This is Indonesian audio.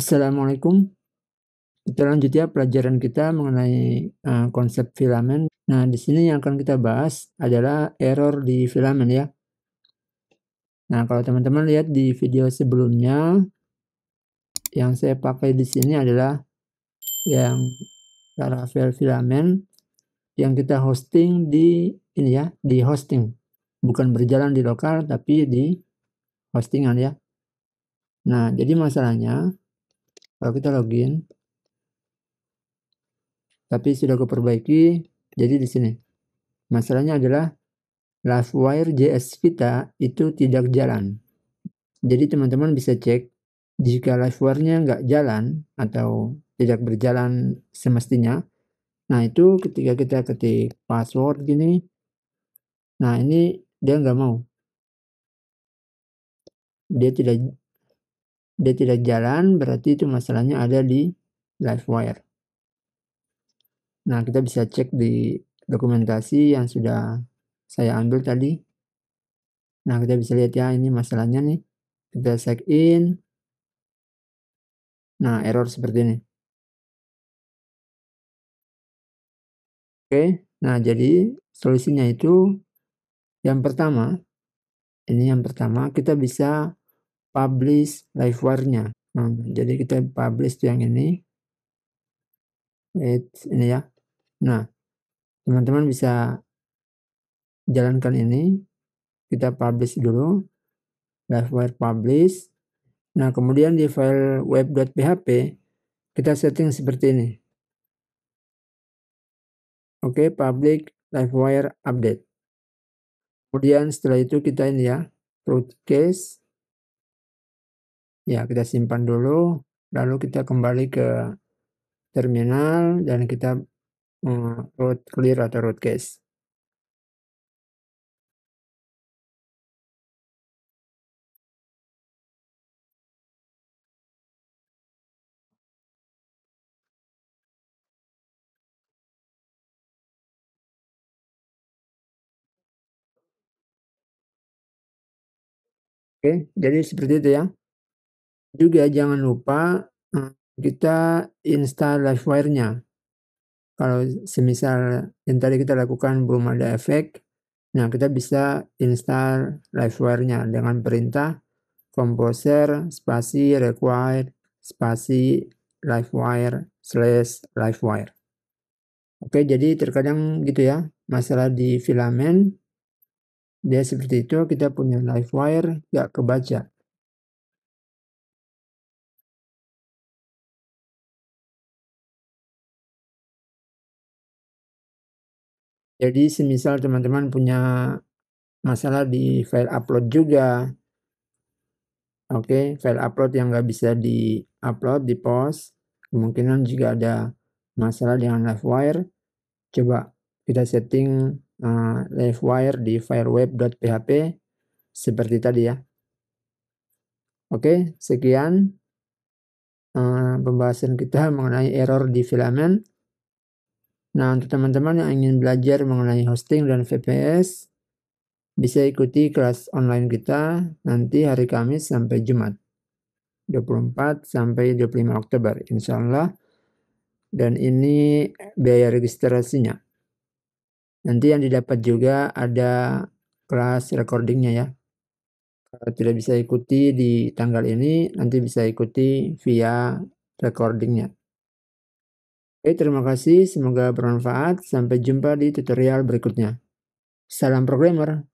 Assalamualaikum. Kita lanjut ya pelajaran kita mengenai uh, konsep filamen. Nah, di sini yang akan kita bahas adalah error di filamen ya. Nah, kalau teman-teman lihat di video sebelumnya yang saya pakai di sini adalah yang Laravel filamen yang kita hosting di ini ya, di hosting. Bukan berjalan di lokal tapi di hostingan ya. Nah, jadi masalahnya kalau kita login, tapi sudah kuperbaiki, jadi di sini. Masalahnya adalah wire JS Vita itu tidak jalan. Jadi teman-teman bisa cek jika LiveWire-nya nggak jalan atau tidak berjalan semestinya. Nah itu ketika kita ketik password gini, nah ini dia nggak mau. Dia tidak dia tidak jalan berarti itu masalahnya ada di live wire. Nah, kita bisa cek di dokumentasi yang sudah saya ambil tadi. Nah, kita bisa lihat ya ini masalahnya nih. Kita check in. Nah, error seperti ini. Oke, nah jadi solusinya itu yang pertama, ini yang pertama kita bisa publish live warnya. Nah, hmm, jadi kita publish yang ini. It, ini ya. Nah, teman-teman bisa jalankan ini. Kita publish dulu. Live wire publish. Nah, kemudian di file web.php kita setting seperti ini. Oke, okay, public wire update. Kemudian setelah itu kita ini ya, root case Ya, kita simpan dulu. Lalu kita kembali ke terminal dan kita mm, eh, root clear atau root case Oke, jadi seperti itu ya. Juga jangan lupa eh, kita install Livewire-nya. Kalau semisal yang tadi kita lakukan belum ada efek, nah kita bisa install Livewire-nya dengan perintah composer spasi require spasi livewire slash livewire. Oke, jadi terkadang gitu ya, masalah di filament dia seperti itu, kita punya livewire, nggak kebaca. Jadi semisal teman-teman punya masalah di file upload juga, oke, okay, file upload yang nggak bisa di upload, di post, kemungkinan juga ada masalah dengan live Wire. coba kita setting uh, Wire di fireweb.php seperti tadi ya. Oke, okay, sekian uh, pembahasan kita mengenai error di filament. Nah, untuk teman-teman yang ingin belajar mengenai hosting dan VPS, bisa ikuti kelas online kita nanti hari Kamis sampai Jumat, 24 sampai 25 Oktober, insya Allah. Dan ini biaya registrasinya. Nanti yang didapat juga ada kelas recordingnya ya. Kalau tidak bisa ikuti di tanggal ini, nanti bisa ikuti via recordingnya. Oke, eh, terima kasih. Semoga bermanfaat. Sampai jumpa di tutorial berikutnya. Salam programmer.